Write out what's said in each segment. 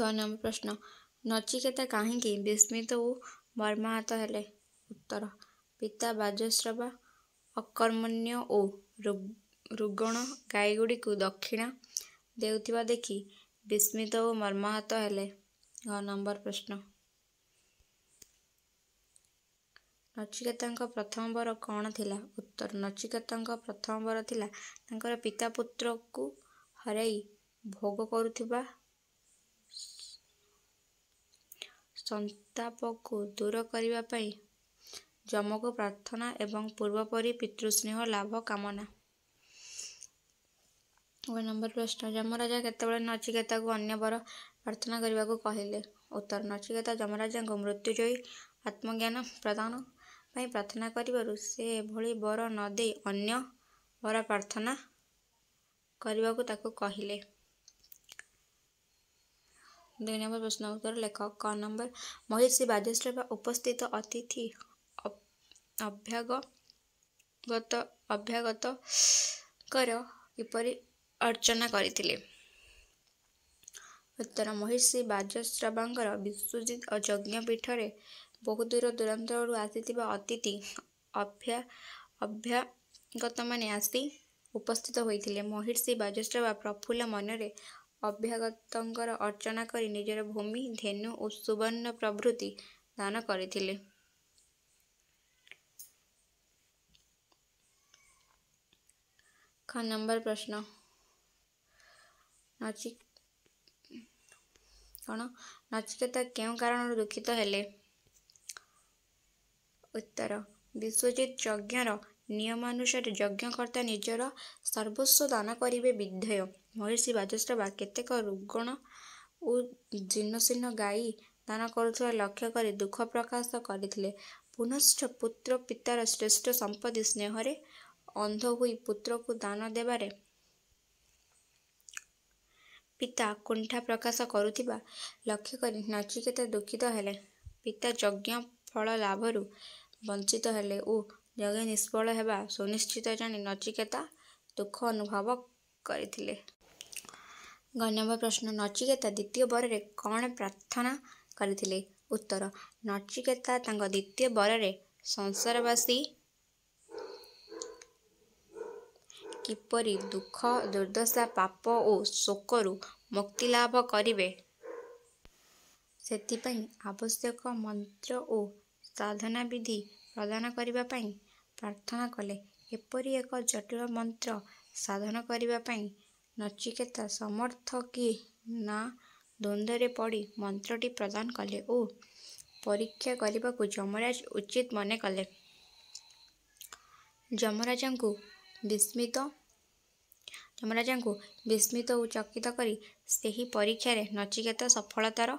ଗ ନମ୍ବର ପ୍ରଶ୍ନ ନଚିକେତା କାହିଁକି ବିସ୍ମିତ ଓ ମର୍ମାହତ ହେଲେ ଉତ୍ତର ପିତା ବାଜଶ୍ରବା ଅକର୍ମଣ୍ୟ ଓ ରୁଗଣ ଗାଈଗୁଡ଼ିକୁ ଦକ୍ଷିଣା ଦେଉଥିବା ଦେଖି ବିସ୍ମିତ ଓ ମର୍ମାହତ ହେଲେ ଗ ନମ୍ବର ପ୍ରଶ୍ନ ନଚିକେତାଙ୍କ ପ୍ରଥମ ବର କ'ଣ ଥିଲା ଉତ୍ତର ନଚିକେତାଙ୍କ ପ୍ରଥମ ବର ଥିଲା ତାଙ୍କର ପିତା ପୁତ୍ରକୁ ହରାଇ ଭୋଗ କରୁଥିବା ସନ୍ତାପକୁ ଦୂର କରିବା ପାଇଁ ଯମକୁ ପ୍ରାର୍ଥନା ଏବଂ ପୂର୍ବପରି ପିତୃସ୍ନେହ ଲାଭ କାମନା ଗୋଟେ ନମ୍ବର ପ୍ରଶ୍ନ ଯମରାଜା କେତେବେଳେ ନଚିକେତାକୁ ଅନ୍ୟ ବର ପ୍ରାର୍ଥନା କରିବାକୁ କହିଲେ ଉତ୍ତର ନଚିକେତା ଯମରାଜାଙ୍କୁ ମୃତ୍ୟୁଜୟୀ ଆତ୍ମଜ୍ଞାନ ପ୍ରଦାନ ପାଇଁ ପ୍ରାର୍ଥନା କରିବାରୁ ସେ ଏଭଳି ବର ନ ଦେଇ ଅନ୍ୟ ବର ପ୍ରାର୍ଥନା କରିବାକୁ ତାକୁ କହିଲେ ଦୁଇ ନମ୍ବର ପ୍ରଶ୍ନ ଉତ୍ତର ଲେଖକ କ ନମ୍ବର ମହିଷୀ ବାଜ୍ୟସଭା ଉପସ୍ଥିତ ଅତିଥି ଅଭ୍ୟାଗତ ଅଭ୍ୟାଗତଙ୍କର କିପରି ଅର୍ଚ୍ଚନା କରିଥିଲେ ଉତ୍ତର ମହିଷୀ ବାଜ୍ୟସଭାଙ୍କର ବିଶ୍ୱଜିତ ଓ ଯଜ୍ଞପୀଠରେ ବହୁ ଦୂର ଦୂରାନ୍ତରରୁ ଆସିଥିବା ଅତିଥି ଅଭ୍ୟା ଅଭ୍ୟାଗତମାନେ ଆସି ଉପସ୍ଥିତ ହୋଇଥିଲେ ମହିଷୀ ବାଜ୍ୟସଭା ପ୍ରଫୁଲ୍ଲ ମନରେ ଅଭ୍ୟାଗତଙ୍କର ଅର୍ଚ୍ଚନା କରି ନିଜର ଭୂମି ଧେନୁ ଓ ସୁବର୍ଣ୍ଣ ପ୍ରଭୃତି ଦାନ କରିଥିଲେ ଖ ନମ୍ବର ପ୍ରଶ୍ନ କ'ଣ ନଚିକେତା କେଉଁ କାରଣରୁ ଦୁଃଖିତ ହେଲେ ଉତ୍ତର ବିଶ୍ୱଜିତ ଯଜ୍ଞର ନିୟମାନୁସାରେ ଯଜ୍ଞକର୍ତ୍ତା ନିଜର ସର୍ବସ୍ୱ ଦାନ କରିବେ ବିଧେୟ ମହିଷି ବାଜଶ୍ରବା କେତେକ ରୁଗଣ ଓ ଜିନ୍ନସିନ୍ନ ଗାଈ ଦାନ କରୁଥିବା ଲକ୍ଷ୍ୟ କରି ଦୁଃଖ ପ୍ରକାଶ କରିଥିଲେ ପୁନଶ୍ଚ ପୁତ୍ର ପିତାର ଶ୍ରେଷ୍ଠ ସମ୍ପତ୍ତି ସ୍ନେହରେ ଅନ୍ଧ ହୋଇ ପୁତ୍ରକୁ ଦାନ ଦେବାରେ ପିତା କୁଣ୍ଠା ପ୍ରକାଶ କରୁଥିବା ଲକ୍ଷ୍ୟ କରି ନଚିକେତା ଦୁଃଖିତ ହେଲେ ପିତା ଯଜ୍ଞ ଫଳ ଲାଭରୁ ବଞ୍ଚିତ ହେଲେ ଓ ଯୋଗେ ନିଷ୍ଫଳ ହେବା ସୁନିଶ୍ଚିତ ଜାଣି ନଚିକେତା ଦୁଃଖ ଅନୁଭବ କରିଥିଲେ ଗଣ୍ୟବ ପ୍ରଶ୍ନ ନଚିକେତା ଦ୍ୱିତୀୟ ବରରେ କ'ଣ ପ୍ରାର୍ଥନା କରିଥିଲେ ଉତ୍ତର ନଚିକେତା ତାଙ୍କ ଦ୍ୱିତୀୟ ବରରେ ସଂସାରବାସୀ କିପରି ଦୁଃଖ ଦୁର୍ଦ୍ଦଶା ପାପ ଓ ଶୋକରୁ ମୁକ୍ତିଲାଭ କରିବେ ସେଥିପାଇଁ ଆବଶ୍ୟକ ମନ୍ତ୍ର ଓ ସାଧନା ବିଧି ପ୍ରଦାନ କରିବା ପାଇଁ ପ୍ରାର୍ଥନା କଲେ ଏପରି ଏକ ଜଟିଳ ମନ୍ତ୍ର ସାଧନ କରିବା ପାଇଁ ନଚିକେତା ସମର୍ଥ କି ନା ଦ୍ୱନ୍ଦ୍ୱରେ ପଡ଼ି ମନ୍ତ୍ରଟି ପ୍ରଦାନ କଲେ ଓ ପରୀକ୍ଷା କରିବାକୁ ଯମରାଜ ଉଚିତ ମନେ କଲେ ଯମରାଜାଙ୍କୁ ବିସ୍ମିତ ଯମରାଜାଙ୍କୁ ବିସ୍ମିତ ଓ ଚକିତ କରି ସେହି ପରୀକ୍ଷାରେ ନଚିକେତା ସଫଳତାର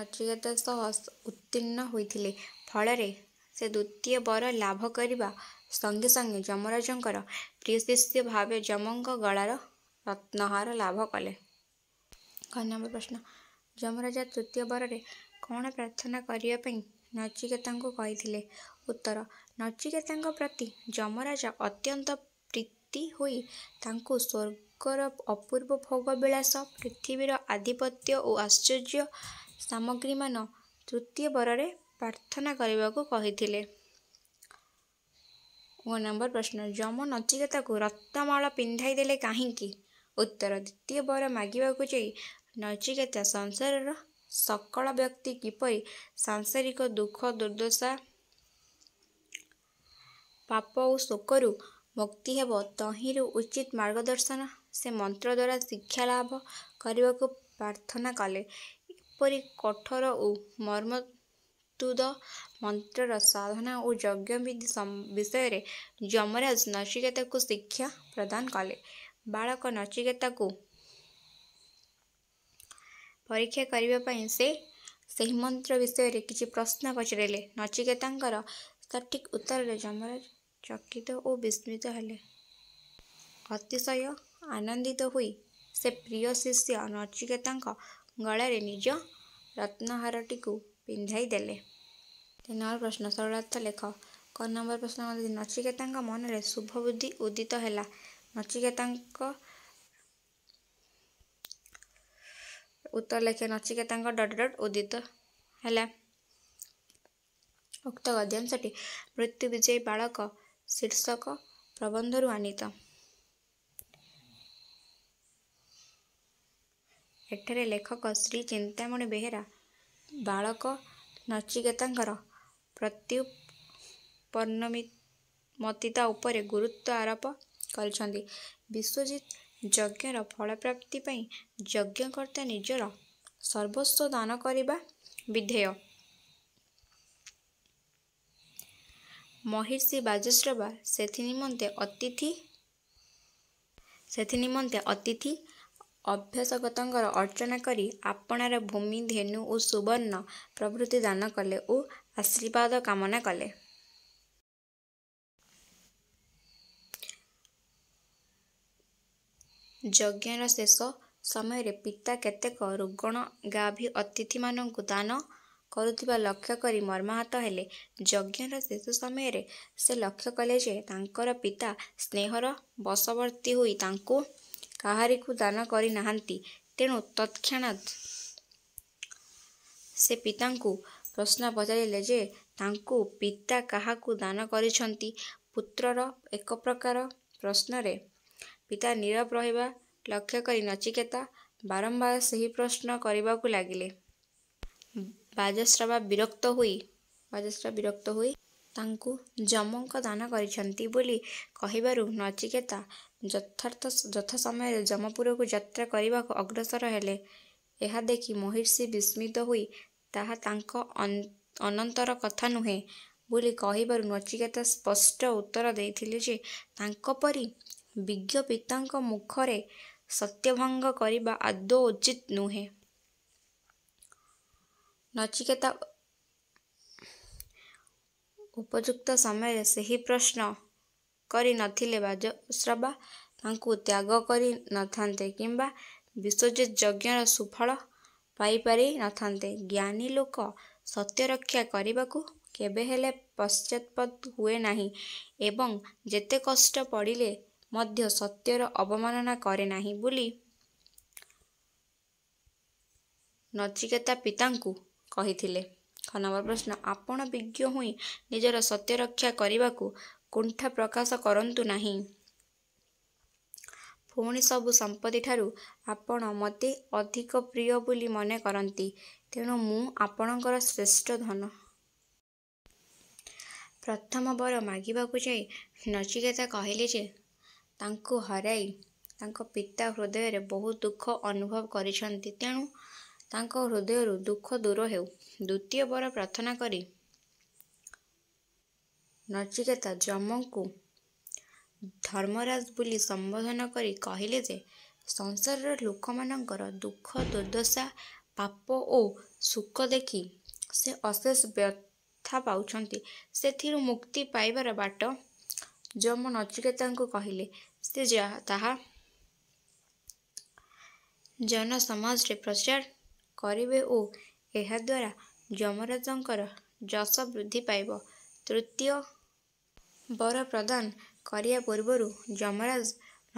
ନଚିକେତା ସହ ଉତ୍ତୀର୍ଣ୍ଣ ହୋଇଥିଲେ ଫଳରେ ସେ ଦ୍ୱିତୀୟ ବର ଲାଭ କରିବା ସଙ୍ଗେ ସଙ୍ଗେ ଯମରାଜଙ୍କର ପ୍ରିୟ ଶିଷ୍ୟ ଭାବେ ଯମଙ୍କ ଗଳାର ରତ୍ନହାର ଲାଭ କଲେ ଘର ନମ୍ବର ପ୍ରଶ୍ନ ଯମରାଜା ତୃତୀୟ ବରରେ କ'ଣ ପ୍ରାର୍ଥନା କରିବା ପାଇଁ ନଚିକେତାଙ୍କୁ କହିଥିଲେ ଉତ୍ତର ନଚିକେତାଙ୍କ ପ୍ରତି ଯମରାଜା ଅତ୍ୟନ୍ତ ପ୍ରୀତି ହୋଇ ତାଙ୍କୁ ସ୍ୱର୍ଗର ଅପୂର୍ବ ଭୋଗ ବିଳାସ ପୃଥିବୀର ଆଧିପତ୍ୟ ଓ ଆଶ୍ଚର୍ଯ୍ୟ ସାମଗ୍ରୀମାନ ତୃତୀୟ ବରରେ ପ୍ରାର୍ଥନା କରିବାକୁ କହିଥିଲେ ଓ ନମ୍ବର ପ୍ରଶ୍ନ ଯମ ନଚିକେତାକୁ ରତ୍ନମାଳ ପିନ୍ଧାଇ ଦେଲେ କାହିଁକି ଉତ୍ତର ଦ୍ୱିତୀୟ ବର ମାଗିବାକୁ ଯାଇ ନଚିକେତା ସଂସାରର ସକଳ ବ୍ୟକ୍ତି କିପରି ସାଂସାରିକ ଦୁଃଖ ଦୁର୍ଦ୍ଦଶା ପାପ ଓ ଶୋକରୁ ମୁକ୍ତି ହେବ ତହିଁରୁ ଉଚିତ ମାର୍ଗଦର୍ଶନ ସେ ମନ୍ତ୍ର ଦ୍ୱାରା ଶିକ୍ଷା ଲାଭ କରିବାକୁ ପ୍ରାର୍ଥନା କଲେ ଏପରି କଠୋର ଓ ମର୍ମ ପ୍ରସ୍ତୁତ ମନ୍ତ୍ରର ସାଧନା ଓ ଯଜ୍ଞ ବିଧି ବିଷୟରେ ଯମରାଜ ନଚିକେତାକୁ ଶିକ୍ଷା ପ୍ରଦାନ କଲେ ବାଳକ ନଚିକେତାକୁ ପରୀକ୍ଷା କରିବା ପାଇଁ ସେ ସେହି ମନ୍ତ୍ର ବିଷୟରେ କିଛି ପ୍ରଶ୍ନ ପଚାରିଲେ ନଚିକେତାଙ୍କର ସଠିକ୍ ଉତ୍ତରରେ ଯମରାଜ ଚକିତ ଓ ବିସ୍ମିତ ହେଲେ ଅତିଶୟ ଆନନ୍ଦିତ ହୋଇ ସେ ପ୍ରିୟ ଶିଷ୍ୟ ନଚିକେତାଙ୍କ ଗଳାରେ ନିଜ ରତ୍ନହାରଟିକୁ ପିନ୍ଧାଇ ଦେଲେ ତିନି ନମ୍ବର ପ୍ରଶ୍ନ ସରଳାର୍ଥ ଲେଖ କ ନମ୍ବର ପ୍ରଶ୍ନ ମଧ୍ୟ ନଚିକେତାଙ୍କ ମନରେ ଶୁଭବୁଦ୍ଧି ଉଦିତ ହେଲା ନଚିକେତାଙ୍କ ଉତ୍ତର ଲେଖେ ନଚିକେତାଙ୍କ ଡଟ ଡଟ ଉଦିତ ହେଲା ଉକ୍ତ ଗଦ୍ୟାଂଶଟି ମୃତ୍ୟୁ ବିଜୟୀ ବାଳକ ଶୀର୍ଷକ ପ୍ରବନ୍ଧରୁ ଆନିତ ଏଠାରେ ଲେଖକ ଶ୍ରୀ ଚିନ୍ତାମଣି ବେହେରା ବାଳକ ନଚିକେତାଙ୍କର ପ୍ରତ୍ୟୁପନ୍ନମତିତା ଉପରେ ଗୁରୁତ୍ୱ ଆରୋପ କରିଛନ୍ତି ବିଶ୍ୱଜିତ ଯଜ୍ଞର ଫଳପ୍ରାପ୍ତି ପାଇଁ ଯଜ୍ଞକର୍ତ୍ତା ନିଜର ସର୍ବସ୍ୱ ଦାନ କରିବା ବିଧେୟ ମହିର୍ଷି ବାଜଶ୍ରବା ସେଥି ନିମନ୍ତେ ଅତିଥି ସେଥି ନିମନ୍ତେ ଅତିଥି ଅଭ୍ୟାସଗତଙ୍କର ଅର୍ଚ୍ଚନା କରି ଆପଣାର ଭୂମି ଧେନୁ ଓ ସୁବର୍ଣ୍ଣ ପ୍ରଭୃତି ଦାନ କଲେ ଓ ଆଶୀର୍ବାଦ କାମନା କଲେ ଯଜ୍ଞର ଶେଷ ସମୟରେ ପିତା କେତେକ ରୁଗଣ ଗାଭି ଅତିଥିମାନଙ୍କୁ ଦାନ କରୁଥିବା ଲକ୍ଷ୍ୟ କରି ମର୍ମାହତ ହେଲେ ଯଜ୍ଞର ଶେଷ ସମୟରେ ସେ ଲକ୍ଷ୍ୟ କଲେ ଯେ ତାଙ୍କର ପିତା ସ୍ନେହର ବଶବର୍ତ୍ତୀ ହୋଇ ତାଙ୍କୁ କାହାରିକୁ ଦାନ କରିନାହାନ୍ତି ତେଣୁ ତତ୍କ୍ଷଣାତ୍ ସେ ପିତାଙ୍କୁ ପ୍ରଶ୍ନ ପଚାରିଲେ ଯେ ତାଙ୍କୁ ପିତା କାହାକୁ ଦାନ କରିଛନ୍ତି ପୁତ୍ରର ଏକ ପ୍ରକାର ପ୍ରଶ୍ନରେ ପିତା ନିରବ ରହିବା ଲକ୍ଷ୍ୟ କରି ନଚିକେତା ବାରମ୍ବାର ସେହି ପ୍ରଶ୍ନ କରିବାକୁ ଲାଗିଲେ ବାଜଶ୍ରବା ବିରକ୍ତ ହୋଇ ବାଜଶ୍ରବା ବିରକ୍ତ ହୋଇ ତାଙ୍କୁ ଯମଙ୍କ ଦାନ କରିଛନ୍ତି ବୋଲି କହିବାରୁ ନଚିକେତା ଯଥାର୍ଥ ଯଥା ସମୟରେ ଯମପୁରକୁ ଯାତ୍ରା କରିବାକୁ ଅଗ୍ରସର ହେଲେ ଏହା ଦେଖି ମହିର୍ଷି ବିସ୍ମିତ ହୋଇ ତାହା ତାଙ୍କ ଅନନ୍ତର କଥା ନୁହେଁ ବୋଲି କହିବାରୁ ନଚିକେତା ସ୍ପଷ୍ଟ ଉତ୍ତର ଦେଇଥିଲେ ଯେ ତାଙ୍କ ପରି ବିଜ୍ଞ ପିତାଙ୍କ ମୁଖରେ ସତ୍ୟଭଙ୍ଗ କରିବା ଆଦୌ ଉଚିତ ନୁହେଁ ନଚିକେତା ଉପଯୁକ୍ତ ସମୟରେ ସେହି ପ୍ରଶ୍ନ କରି ନଥିଲେ ବାଜଶ୍ରବା ତାଙ୍କୁ ତ୍ୟାଗ କରି ନଥାନ୍ତେ କିମ୍ବା ବିଶ୍ୱଜିତ ଯଜ୍ଞର ସୁଫଳ ପାଇପାରିନଥାନ୍ତେ ଜ୍ଞାନୀ ଲୋକ ସତ୍ୟ ରକ୍ଷା କରିବାକୁ କେବେ ହେଲେ ପଶ୍ଚାତପଦ ହୁଏ ନାହିଁ ଏବଂ ଯେତେ କଷ୍ଟ ପଡ଼ିଲେ ମଧ୍ୟ ସତ୍ୟର ଅବମାନନା କରେ ନାହିଁ ବୋଲି ନଚିକେତା ପିତାଙ୍କୁ କହିଥିଲେ ଛ ନମ୍ବର ପ୍ରଶ୍ନ ଆପଣ ବିଜ୍ଞ ହୋଇ ନିଜର ସତ୍ୟ ରକ୍ଷା କରିବାକୁ କୁଣ୍ଠା ପ୍ରକାଶ କରନ୍ତୁ ନାହିଁ ପୁଣି ସବୁ ସମ୍ପତ୍ତି ଠାରୁ ଆପଣ ମୋତେ ଅଧିକ ପ୍ରିୟ ବୋଲି ମନେ କରନ୍ତି ତେଣୁ ମୁଁ ଆପଣଙ୍କର ଶ୍ରେଷ୍ଠ ଧନ ପ୍ରଥମ ବର ମାଗିବାକୁ ଯାଇ ନଚିକେତା କହିଲେ ଯେ ତାଙ୍କୁ ହରାଇ ତାଙ୍କ ପିତା ହୃଦୟରେ ବହୁତ ଦୁଃଖ ଅନୁଭବ କରିଛନ୍ତି ତେଣୁ ତାଙ୍କ ହୃଦୟରୁ ଦୁଃଖ ଦୂର ହେଉ ଦ୍ୱିତୀୟ ବର ପ୍ରାର୍ଥନା କରି ନଚିକେତା ଯମଙ୍କୁ ଧର୍ମରାଜ ବୋଲି ସମ୍ବୋଧନ କରି କହିଲେ ଯେ ସଂସାରର ଲୋକମାନଙ୍କର ଦୁଃଖ ଦୁର୍ଦ୍ଦଶା ପାପ ଓ ସୁଖ ଦେଖି ସେ ଅଶେଷ ବ୍ୟଥା ପାଉଛନ୍ତି ସେଥିରୁ ମୁକ୍ତି ପାଇବାର ବାଟ ଯମ ନଚିକେତାଙ୍କୁ କହିଲେ ସେ ଯାହା ତାହା ଜନସମାଜରେ ପ୍ରଚାର କରିବେ ଓ ଏହାଦ୍ୱାରା ଯମରାଜଙ୍କର ଯଶ ବୃଦ୍ଧି ପାଇବ ତୃତୀୟ ବର ପ୍ରଦାନ କରିବା ପୂର୍ବରୁ ଯମରାଜ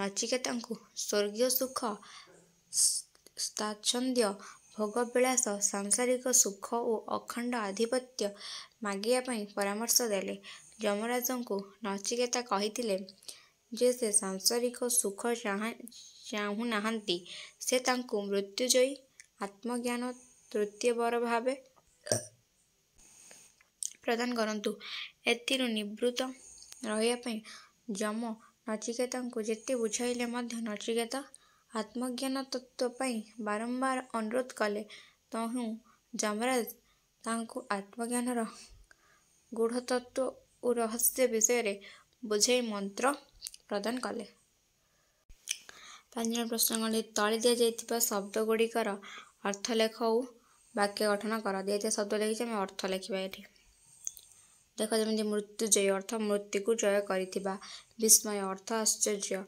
ନଚିକେତାଙ୍କୁ ସ୍ୱର୍ଗୀୟ ସୁଖ ଭୋଗ ବିଳାସ ସାଂସାରିକ ସୁଖ ଓ ଅଖଣ୍ଡ ଆଧିପତ୍ୟ ମାଗିବା ପାଇଁ ପରାମର୍ଶ ଦେଲେ ଯମରାଜଙ୍କୁ ନଚିକେତା କହିଥିଲେ ଯେ ସେ ସାଂସାରିକ ସୁଖ ଚାହୁଁନାହାନ୍ତି ସେ ତାଙ୍କୁ ମୃତ୍ୟୁଜୟୀ ଆତ୍ମଜ୍ଞାନ ତୃତୀୟବର ପ୍ରଦାନ କରନ୍ତୁ ଏଥିରୁ ନିବୃତ୍ତ ରହିବା ପାଇଁ ଯମ ନଚିକେତାଙ୍କୁ ଯେତେ ବୁଝାଇଲେ ମଧ୍ୟ ନଚିକେତା ଆତ୍ମଜ୍ଞାନ ତତ୍ତ୍ୱ ପାଇଁ ବାରମ୍ବାର ଅନୁରୋଧ କଲେ ତହୁଁ ଯମରାଜ ତାଙ୍କୁ ଆତ୍ମଜ୍ଞାନର ଗୂଢ଼ତତ୍ତ୍ୱ ଓ ରହସ୍ୟ ବିଷୟରେ ବୁଝାଇ ମନ୍ତ୍ର ପ୍ରଦାନ କଲେ ପାଞ୍ଚ ପ୍ରଶ୍ନ ଗଲେ ତଳେ ଦିଆଯାଇଥିବା ଶବ୍ଦଗୁଡ଼ିକର ଅର୍ଥ ଲେଖଉ ବାକ୍ୟ ଗଠନ କର ଦିଆଯାଇ ଶବ୍ଦ ଲେଖିଛି ଆମେ ଅର୍ଥ ଲେଖିବା ଏଠି ଦେଖ ଯେମିତି ମୃତ୍ୟୁଜୟ ଅର୍ଥ ମୃତ୍ୟୁକୁ ଜୟ କରିଥିବା ବିସ୍ମୟ ଅର୍ଥ ଆଶ୍ଚର୍ଯ୍ୟ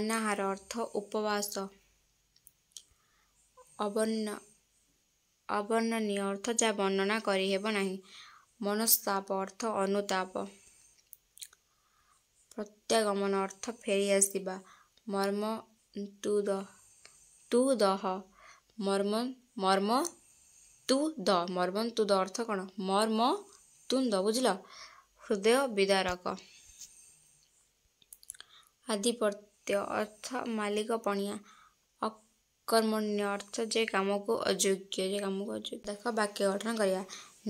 ଅନାହାର ଅର୍ଥ ଉପବାସ ଅବର୍ଣ୍ଣ ଅବର୍ଣ୍ଣନୀୟ ଅର୍ଥ ଯାହା ବର୍ଣ୍ଣନା କରିହେବ ନାହିଁ ମନସ୍ତାପ ଅର୍ଥ ଅନୁତାପ ପ୍ରତ୍ୟାଗମନ ଅର୍ଥ ଫେରିଆସିବା ମର୍ମ ତୁ ଦୁଦହ ମର୍ମ ମର୍ମ ତୁ ଦ ମର୍ମନ୍ ତୁ ଦ ଅର୍ଥ କ'ଣ ମର୍ମ ତୁନ୍ଦ ବୁଝିଲ ହୃଦୟ ବିଦାରକ ଆଧିପତ୍ୟ ଅର୍ଥ ମାଲିକ ପଣିଆ ଅକର୍ମଣ୍ୟ ଅର୍ଥ ଯେ କାମକୁ ଅଯୋଗ୍ୟ ଯେ କାମକୁ ଅଯୋଗ୍ୟ ଦେଖ ବାକ୍ୟ ଗଠନ କରିବା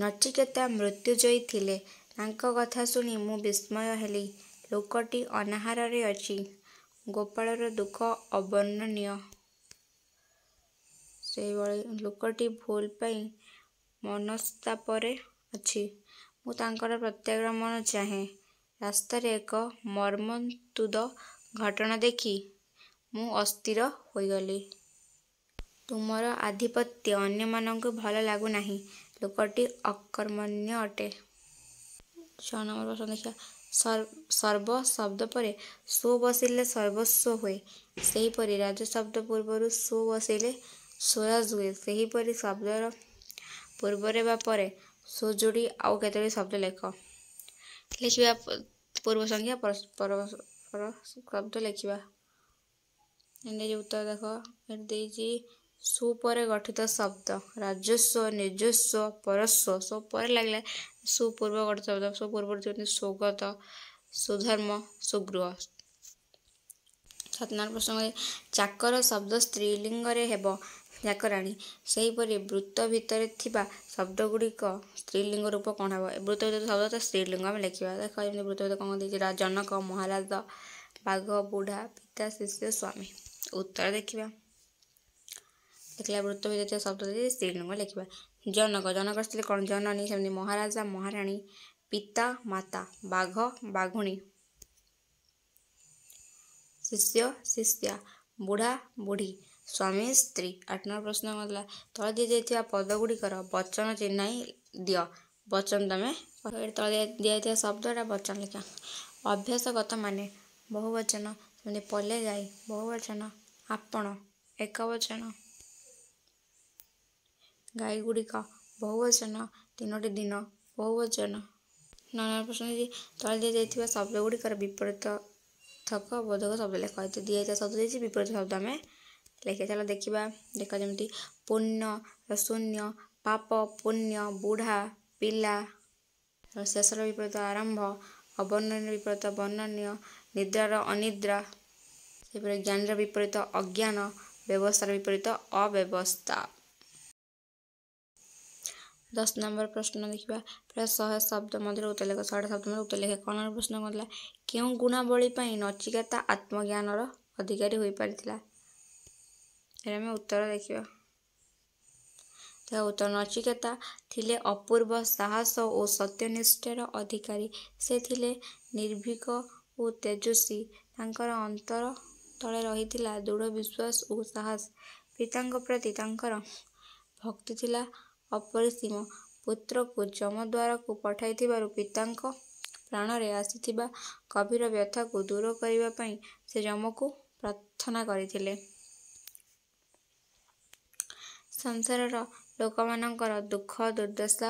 ନଚିକେତା ମୃତ୍ୟୁଜୟୀ ଥିଲେ ତାଙ୍କ କଥା ଶୁଣି ମୁଁ ବିସ୍ମୟ ହେଲି ଲୋକଟି ଅନାହାରରେ ଅଛି ଗୋପାଳର ଦୁଃଖ ଅବର୍ଣ୍ଣନୀୟ लोकटी लोक भुलप मनस्तापर अझ म प्रत्याक म चाहे रास्तार एक मर्मन्तुद घटना देखि मु अस्थिर हुगली तुमर आधिपत्य अन्य म भयो लागु नै लोकटी अकर्मण्य अटे छ नम्बर प्रश्न सर्व सर्व शब्द परे सु बसे सर्वस्व हे सहीपरि राजब्द पूर्व सु बसैले सोयापरि शब्द र पूर्वरे सुजोडी आउ केतो शब्द लेख लेखिया पूर्व संज्ञा संख्या शब्द लेख्दा उत्तर देखि सुपर गठित शब्द राजस्व निजस्व परस्व सो सबै लाग सुपूर्व गठित शब्द सब पूर्व स्वगत सुधर्म सुगृह ସତନାର ପ୍ରସଙ୍ଗରେ ଚାକର ଶବ୍ଦ ସ୍ତ୍ରୀଲିଙ୍ଗରେ ହେବ ଚାକରାଣୀ ସେହିପରି ବୃତ୍ତ ଭିତରେ ଥିବା ଶବ୍ଦଗୁଡ଼ିକ ସ୍ତ୍ରୀଲିଙ୍ଗ ରୂପ କ'ଣ ହେବ ବୃତ୍ତ ଭିତରେ ଶବ୍ଦ ତ ସ୍ତ୍ରୀଲିଙ୍ଗ ଆମେ ଲେଖିବା ଦେଖ ଯେମିତି ବୃତ୍ତ ଭିତରେ କ'ଣ ଦେଇଛି ଜନକ ମହାରାଜ ବାଘ ବୁଢ଼ା ପିତା ଶିଷ୍ୟ ସ୍ୱାମୀ ଉତ୍ତର ଦେଖିବା ଦେଖିଲା ବୃତ୍ତ ଭିତରେ ଥିବା ଶବ୍ଦ ଦେଇ ସ୍ତ୍ରୀଲିଙ୍ଗ ଲେଖିବା ଜନକ ଜନକ ସ୍ତ୍ରୀ କ'ଣ ଜନନୀ ସେମିତି ମହାରାଜା ମହାରାଣୀ ପିତା ମାତା ବାଘ ବାଘୁଣୀ ଶିଷ୍ୟ ଶିଷ୍ୟା ବୁଢ଼ା ବୁଢ଼ୀ ସ୍ୱାମୀ ସ୍ତ୍ରୀ ଆଠ ନମ୍ବର ପ୍ରଶ୍ନ ଗଲା ତଳେ ଦିଆଯାଇଥିବା ପଦ ଗୁଡ଼ିକର ବଚନ ଚିହ୍ନାଇ ଦିଅ ବଚନ ତମେ ତଳେ ଦିଆଯାଇଥିବା ଶବ୍ଦଟା ବଚନ ଲେଖା ଅଭ୍ୟାସଗତ ମାନେ ବହୁ ବଚନ ଯେମିତି ପଲେ ଯାଇ ବହୁ ବଚନ ଆପଣ ଏକ ବଚନ ଗାଈଗୁଡ଼ିକ ବହୁ ବଚନ ତିନୋଟି ଦିନ ବହୁ ବଚନ ନ ପ୍ରଶ୍ନ ତଳେ ଦିଆଯାଇଥିବା ଶବ୍ଦ ଗୁଡ଼ିକର ବିପରୀତ ଥକ ବୋଧକ ଶବ୍ଦ ଲେଖ ଯେ ଦିଆଯାଇ ଶବ୍ଦ ଦେଇଛି ବିପରୀତ ଶବ୍ଦ ଆମେ ଲେଖେ ଚାଲ ଦେଖିବା ଦେଖ ଯେମିତି ପୁଣ୍ୟ ଶୂନ୍ୟ ପାପ ପୁଣ୍ୟ ବୁଢ଼ା ପିଲା ଶେଷର ବିପରୀତ ଆରମ୍ଭ ଅବର୍ଣ୍ଣନୀୟ ବିପରୀତ ବର୍ଣ୍ଣନୀୟ ନିଦ୍ରାର ଅନିଦ୍ରା ସେପରି ଜ୍ଞାନର ବିପରୀତ ଅଜ୍ଞାନ ବ୍ୟବସ୍ଥାର ବିପରୀତ ଅବ୍ୟବସ୍ଥା ଦଶ ନମ୍ବର ପ୍ରଶ୍ନ ଦେଖିବା ପ୍ରାୟ ଶହେ ଶବ୍ଦ ମଧ୍ୟରେ ଉତ୍ତର ଲେଖ ଶହେଟା ଶବ୍ଦ ମଧ୍ୟରେ ଉତ୍ତର ଲେଖା କ'ଣ ପ୍ରଶ୍ନ କରିଥିଲା କେଉଁ ଗୁଣାବଳୀ ପାଇଁ ନଚିକେତା ଆତ୍ମଜ୍ଞାନର ଅଧିକାରୀ ହୋଇପାରିଥିଲା ଏଠାରେ ଆମେ ଉତ୍ତର ଦେଖିବା ଉତ୍ତର ନଚିକେତା ଥିଲେ ଅପୂର୍ବ ସାହସ ଓ ସତ୍ୟନିଷ୍ଠାର ଅଧିକାରୀ ସେ ଥିଲେ ନିର୍ଭୀକ ଓ ତେଜସ୍ୱୀ ତାଙ୍କର ଅନ୍ତର ତଳେ ରହିଥିଲା ଦୃଢ଼ ବିଶ୍ୱାସ ଓ ସାହସ ପିତାଙ୍କ ପ୍ରତି ତାଙ୍କର ଭକ୍ତି ଥିଲା ଅପରିସୀମ ପୁତ୍ରକୁ ଯମଦ୍ୱାରକୁ ପଠାଇଥିବାରୁ ପିତାଙ୍କ ପ୍ରାଣରେ ଆସିଥିବା ଗଭୀର ବ୍ୟଥାକୁ ଦୂର କରିବା ପାଇଁ ସେ ଯମକୁ ପ୍ରାର୍ଥନା କରିଥିଲେ ସଂସାରର ଲୋକମାନଙ୍କର ଦୁଃଖ ଦୁର୍ଦ୍ଦଶା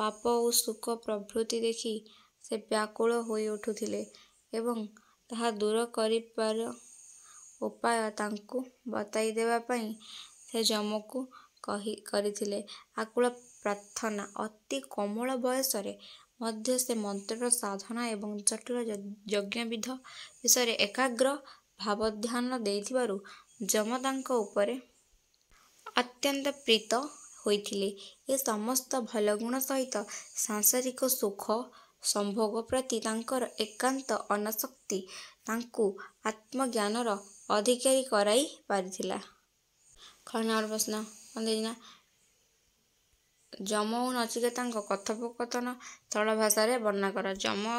ପାପ ଓ ସୁଖ ପ୍ରଭୃତି ଦେଖି ସେ ବ୍ୟାକୁଳ ହୋଇ ଉଠୁଥିଲେ ଏବଂ ତାହା ଦୂର କରିବାର ଉପାୟ ତାଙ୍କୁ ବତାଇ ଦେବା ପାଇଁ ସେ ଯମକୁ କହି କରିଥିଲେ ଆକୁଳ ପ୍ରାର୍ଥନା ଅତି କୋମଳ ବୟସରେ ମଧ୍ୟ ସେ ମନ୍ତ୍ରର ସାଧନା ଏବଂ ଜଟିଳ ଯଜ୍ଞବିଧ ବିଷୟରେ ଏକାଗ୍ର ଭାବଧ୍ୟାନ ଦେଇଥିବାରୁ ଯମଦାଙ୍କ ଉପରେ ଅତ୍ୟନ୍ତ ପ୍ରୀତ ହୋଇଥିଲେ ଏ ସମସ୍ତ ଭଲ ଗୁଣ ସହିତ ସାଂସାରିକ ସୁଖ ସମ୍ଭୋଗ ପ୍ରତି ତାଙ୍କର ଏକାନ୍ତ ଅନାସକ୍ତି ତାଙ୍କୁ ଆତ୍ମଜ୍ଞାନର ଅଧିକାରୀ କରାଇ ପାରିଥିଲା ଖଳନାଳ ପ୍ରଶ୍ନ ଅନ୍ଦେଜିନା ଯମ ଓ ନଚିକେତାଙ୍କ କଥୋପକଥନ ସରଳ ଭାଷାରେ ବର୍ଣ୍ଣନା କର ଯମ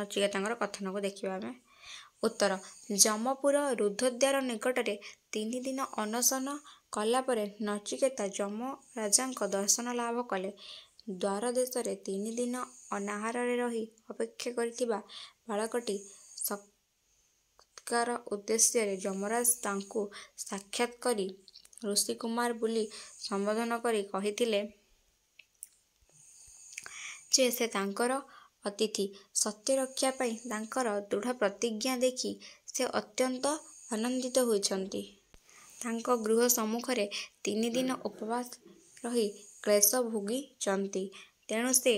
ନଚିକେତାଙ୍କର କଥନକୁ ଦେଖିବା ଆମେ ଉତ୍ତର ଯମପୁର ରୁଦ୍ଧଦ୍ୱାର ନିକଟରେ ତିନି ଦିନ ଅନଶନ କଲାପରେ ନଚିକେତା ଯମ ରାଜାଙ୍କ ଦର୍ଶନ ଲାଭ କଲେ ଦ୍ୱାର ଦେଶରେ ତିନି ଦିନ ଅନାହାରରେ ରହି ଅପେକ୍ଷା କରିଥିବା ବାଳକଟି ସତ୍କାର ଉଦ୍ଦେଶ୍ୟରେ ଯମରାଜ ତାଙ୍କୁ ସାକ୍ଷାତ କରି ଋଷି କୁମାର ବୁଲି ସମ୍ବୋଧନ କରି କହିଥିଲେ ଯେ ସେ ତାଙ୍କର ଅତିଥି ସତ୍ୟ ରକ୍ଷା ପାଇଁ ତାଙ୍କର ଦୃଢ଼ ପ୍ରତିଜ୍ଞା ଦେଖି ସେ ଅତ୍ୟନ୍ତ ଆନନ୍ଦିତ ହୋଇଛନ୍ତି ତାଙ୍କ ଗୃହ ସମ୍ମୁଖରେ ତିନି ଦିନ ଉପବାସ ରହି କ୍ଲେଶ ଭୋଗିଛନ୍ତି ତେଣୁ ସେ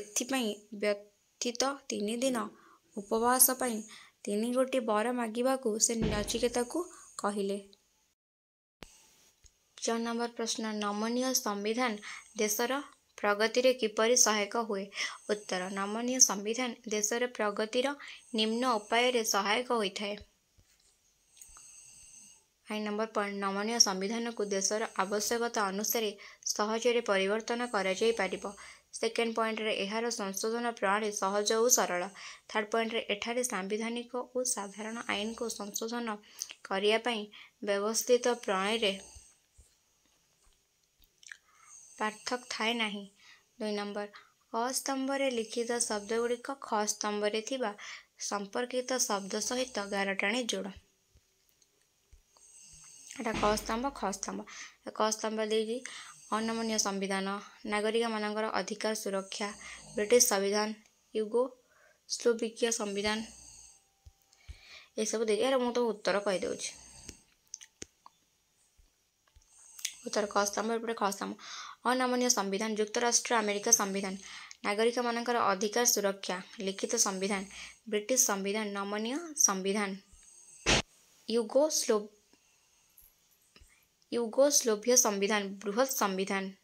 ଏଥିପାଇଁ ବ୍ୟଥିତ ତିନି ଦିନ ଉପବାସ ପାଇଁ ତିନି ଗୋଟି ବର ମାଗିବାକୁ ସେ ନଚିକେତାକୁ କହିଲେ ଛଅ ନମ୍ବର ପ୍ରଶ୍ନ ନମନୀୟ ସମ୍ବିଧାନ ଦେଶର ପ୍ରଗତିରେ କିପରି ସହାୟକ ହୁଏ ଉତ୍ତର ନମନୀୟ ସମ୍ବିଧାନ ଦେଶର ପ୍ରଗତିର ନିମ୍ନ ଉପାୟରେ ସହାୟକ ହୋଇଥାଏ ଆଇନ ନମ୍ବର ନମନୀୟ ସମ୍ବିଧାନକୁ ଦେଶର ଆବଶ୍ୟକତା ଅନୁସାରେ ସହଜରେ ପରିବର୍ତ୍ତନ କରାଯାଇପାରିବ ସେକେଣ୍ଡ ପଏଣ୍ଟରେ ଏହାର ସଂଶୋଧନ ପ୍ରଣାଳୀ ସହଜ ଓ ସରଳ ଥାର୍ଡ଼ ପଏଣ୍ଟରେ ଏଠାରେ ସାମ୍ବିଧାନିକ ଓ ସାଧାରଣ ଆଇନକୁ ସଂଶୋଧନ କରିବା ପାଇଁ ବ୍ୟବସ୍ଥିତ ପ୍ରଣାଳୀରେ ପାର୍ଥକ ଥାଏ ନାହିଁ ଦୁଇ ନମ୍ବର ଅ ସ୍ତମ୍ଭରେ ଲିଖିତ ଶବ୍ଦଗୁଡ଼ିକ ଖ ସ୍ତମ୍ଭରେ ଥିବା ସମ୍ପର୍କିତ ଶବ୍ଦ ସହିତ ଗାରଟାଣି ଯୋଡ଼ ଏଇଟା କ ସ୍ତମ୍ଭ ଖ ସ୍ତମ୍ଭ କ ସ୍ତମ୍ଭ ଦେଇଛି ଅନମନୀୟ ସମ୍ବିଧାନ ନାଗରିକମାନଙ୍କର ଅଧିକାର ସୁରକ୍ଷା ବ୍ରିଟିଶ ସମ୍ବିଧାନ ୟୁଗୋ ସ୍ଲୋବିକୀୟ ସମ୍ବିଧାନ ଏସବୁ ଦେଇକି ଏହାର ମୁଁ ତୁମକୁ ଉତ୍ତର କହିଦେଉଛି ଉତ୍ତର କ ସ୍ତମ୍ଭ ଏପଟେ ଖ ସ୍ତମ୍ଭ अनमन्य संविधान जुक्तराष्ट्र आमेरिका संविधान नागरिक मान अधिकार सुरक्षा लिखित संविधान ब्रिटिश संविधान नमन संविधान युगो स्लो युगो युगोस्लोभ्य संविधान बृहत संविधान